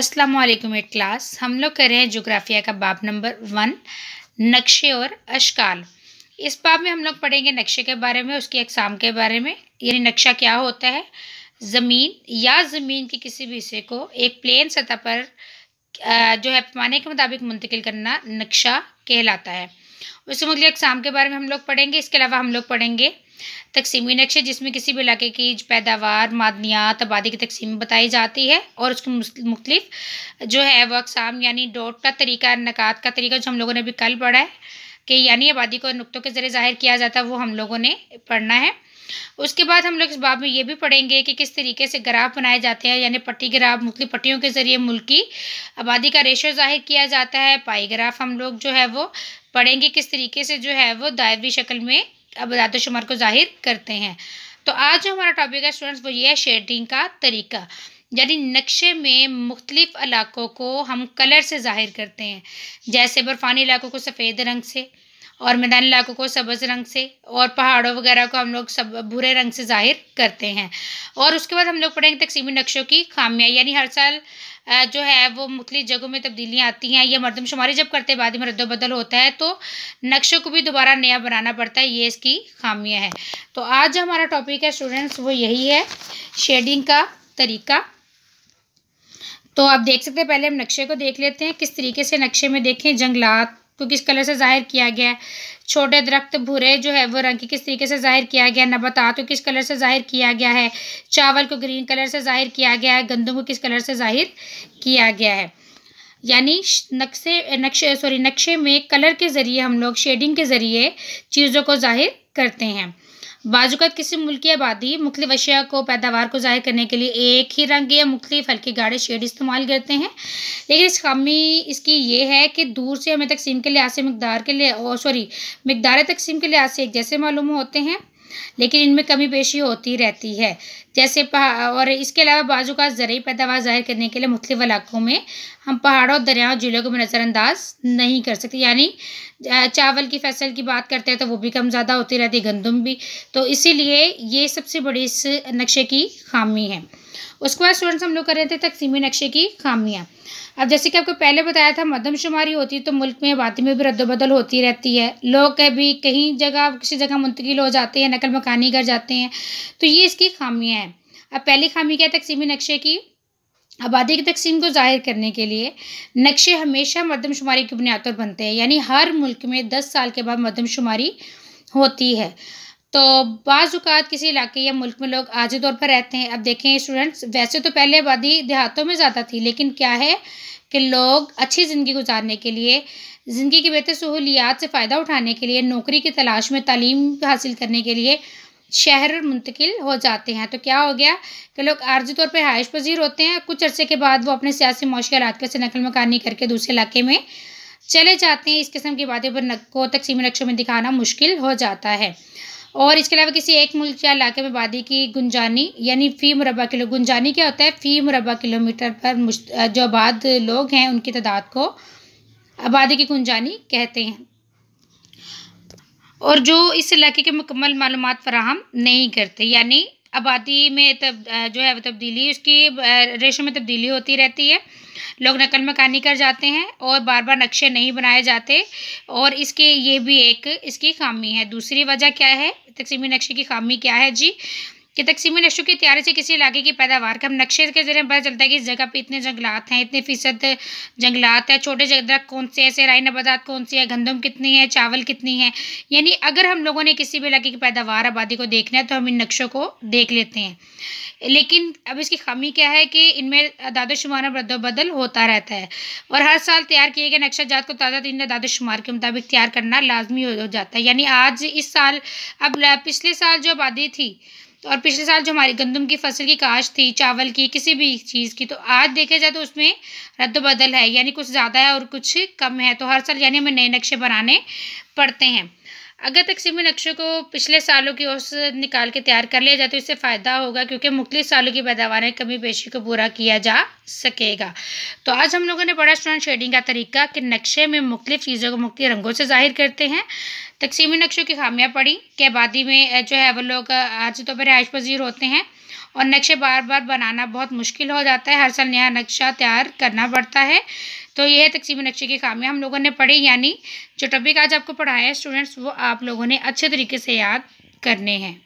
अस्सलाम वालेकुम eight class हम लोग कर रहे हैं जोग्राफिया का बाब नंबर वन नक्शे और अशकाल इस बाब में हम लोग पढ़ेंगे नक्शे के बारे में उसकी अकसाम के बारे में यानी नक्शा क्या होता है ज़मीन या ज़मीन के किसी भी हिस्से को एक प्लेन सतह पर जो है पैमाने के मुताबिक मुंतकिल करना नक्शा कहलाता है उससे मुख्य अकसाम के बारे में हम लोग पढ़ेंगे इसके अलावा हम लोग पढ़ेंगे तकसीमी नक्शे जिसमें किसी भी इलाके की पैदावार मादनियात आबादी की तकसीम बताई जाती है और उसकी मुख्तलिफ जो है वह अकसाम यानी डॉट का तरीका नक़ात का तरीका जो हम लोगों ने भी कल पढ़ा है कि यानी आबादी को नुकतों के ज़रिए ज़ाहिर किया जाता है वो हम लोगों ने पढ़ना है उसके बाद हम लोग इस बाब में ये भी पढ़ेंगे कि किस तरीके से ग्राफ बनाए जाते हैं यानी पट्टी ग्राफ मुख्त पट्टियों के ज़रिए मुल्क की आबादी का रेशो जाहिर किया जाता है पाई ग्राफ हम लोग जो है वो पढ़ेंगे किस तरीके से जो है वो दायरवी शक्ल में आबादात शुमार को जाहिर करते हैं तो आज जो हमारा टॉपिक है स्टूडेंट्स वो ये है शेडिंग का तरीका यानी नक्शे में मुख्तलिफ़ इलाकों को हम कलर से ज़ाहिर करते हैं जैसे बर्फ़ानी इलाकों को सफ़ेद रंग से और मैदानी इलाकों को सब्ज रंग से और पहाड़ों वगैरह को हम लोग सब भूरे रंग से जाहिर करते हैं और उसके बाद हम लोग पढ़ेंगे तकसीमी नक्शों की खामियाँ यानी हर साल जो है वो मुख्त जगहों में तब्दीलियाँ आती हैं या मरदमशुमारी जब करते बाद में रद्दबदल होता है तो नक्शों को भी दोबारा नया बनाना पड़ता है ये इसकी खामियाँ हैं तो आज हमारा टॉपिक है स्टूडेंट्स वो यही है शेडिंग का तरीका तो आप देख सकते हैं पहले हम नक्शे को देख लेते हैं किस तरीके से नक्शे में देखें जंगलात को किस कलर से ज़ाहिर किया गया है छोटे दरख्त भूरे जो है वो रंग के किस तरीके से ज़ाहिर किया गया है नबतात को किस कलर से ज़ाहिर किया गया है चावल को ग्रीन कलर से ज़ाहिर किया गया है गंदम को किस कलर से ज़ाहिर किया गया है यानी नक्शे नक्शे सॉरी नक्शे में कलर के ज़रिए हम लोग शेडिंग के ज़रिए चीज़ों को ज़ाहिर करते हैं बाजूकत किसी मुल्क की आबादी मुख्तलिफ अशिया को पैदावार को ज़ाहिर करने के लिए एक ही रंग या मुख्तलिफ हल्के गाढ़े शेड इस्तेमाल करते हैं लेकिन इस खामी इसकी ये है कि दूर से हमें तकसीम के लिहाज से मकदार के लिए सॉरी मकदार तकसीम के लिहाज से एक जैसे मालूम होते हैं लेकिन इनमें कमी पेशी होती रहती है जैसे और इसके अलावा बाजू का ज़रूरी पैदावार जाहिर करने के लिए मुख्तु इलाकों में हम पहाड़ों और दरियाओं जिलों को नज़रअंदाज नहीं कर सकते यानी चावल की फसल की बात करते हैं तो वो भी कम ज़्यादा होती रहती गंदम भी तो इसीलिए ये सबसे बड़ी इस नक्शे की खामी है उसके बाद स्टूडेंट्स हम लोग कर रहे थे तकसीमी नक्शे की खामियाँ अब जैसे कि आपको पहले बताया था मदमशुमारी होती है तो मुल्क में आबादी में भी रद्दबदल होती रहती है लोग कभी कहीं जगह किसी जगह मुंतकिल हो जाते हैं नकल मकानी कर जाते हैं तो ये इसकी खामियाँ हैं अब पहली खामी क्या तकसीमी नक्शे की आबादी की तकसीम को जाहिर करने के लिए नक्शे हमेशा मरदमशुमारी की बुनियाद पर बनते हैं यानी हर मुल्क में दस साल के बाद मरदमशुमारी होती है तो बाज़ात किसी इलाके या मुल्क में लोग आज तौर पर रहते हैं अब देखें स्टूडेंट्स वैसे तो पहले आबादी देहातों में ज़्यादा थी लेकिन क्या है कि लोग अच्छी ज़िंदगी गुजारने के लिए ज़िंदगी की बेहतर सहूलियात से फ़ायदा उठाने के लिए नौकरी की तलाश में तालीम हासिल करने के लिए शहर मुंतकिल हो जाते हैं तो क्या हो गया कि लोग आर्जी तौर पर हाइश पजीर होते हैं कुछ अर्से के बाद वो अपने सियासी मुशी इलाके से नकल मकानी करके दूसरे इलाके में चले जाते हैं इस किस्म की बातें पर को तकसीम नक्शों में दिखाना मुश्किल हो जाता है और इसके अलावा किसी एक मुल्क या इलाके में आबादी की गुंजानी यानी फ़ी मुरबा किलो गुंजानी क्या होता है फ़ी मुरबा किलोमीटर पर जो आबाद लोग हैं उनकी तादाद को आबादी की गुंजानी कहते हैं और जो इस इलाके के मुकम्मल मालूम फराहम नहीं करते यानी आबादी में तब जो है तब्दीली उसकी रेशों में तब्दीली होती रहती है लोग नकल मकानी कर जाते हैं और बार बार नक्शे नहीं बनाए जाते और इसके ये भी एक इसकी खामी है दूसरी वजह क्या है तकसीमी नक्शे की खामी क्या है जी कि तकसीमी नशों की तैयारी से किसी इलाके की पैदावार का हम नक्शे के जरिए पता चलता है कि इस जगह पर इतने जंगलात हैं इतने फीसद जंगलात हैं छोटे दरख्त कौन से ऐसे राय नबादात कौन सी है गंदम कितनी है चावल कितनी है यानी अगर हम लोगों ने किसी भी इलाके की पैदावार आबादी को देखना है तो हम इन नक्शों को देख लेते हैं लेकिन अब इसकी खामी क्या है कि इनमें दादोशुमार रद्दोबदल होता रहता है और हर साल तैयार किए गए नक्शा जात को ताज़ा दिन दादोशुमार के मुताबिक तैयार करना लाजमी हो जाता है यानी आज इस साल अब पिछले साल जो आबादी थी और पिछले साल जो हमारी गंदम की फसल की काश थी चावल की किसी भी चीज़ की तो आज देखा जाए तो उसमें रद्द बदल है यानी कुछ ज़्यादा है और कुछ कम है तो हर साल यानी हमें नए नक्शे बनाने पड़ते हैं अगर तकसीमी नक्शे को पिछले सालों की औसत निकाल के तैयार कर लिया जाए तो इससे फ़ायदा होगा क्योंकि मुख्तलिफ सालों की पैदावार कमी पेशी को पूरा किया जा सकेगा तो आज हम लोगों ने पढ़ा स्टूडेंट शेडिंग का तरीका कि नक्शे में मुख्तफ चीज़ों को मुख्त रंगों से जाहिर करते हैं तकसीमी नक्शों की खामियाँ पड़ी कि आबादी में जो है वो लोग आज तो पर रहायश पजीर होते हैं और नक्शे बार बार बनाना बहुत मुश्किल हो जाता है हर साल नया नक्शा तैयार करना पड़ता है तो ये है तकसीम नक्शे की खामियाँ हम लोगों ने पढ़ी यानी जो टॉपिक आज आपको पढ़ाया है स्टूडेंट्स वो आप लोगों ने अच्छे तरीके से याद करने हैं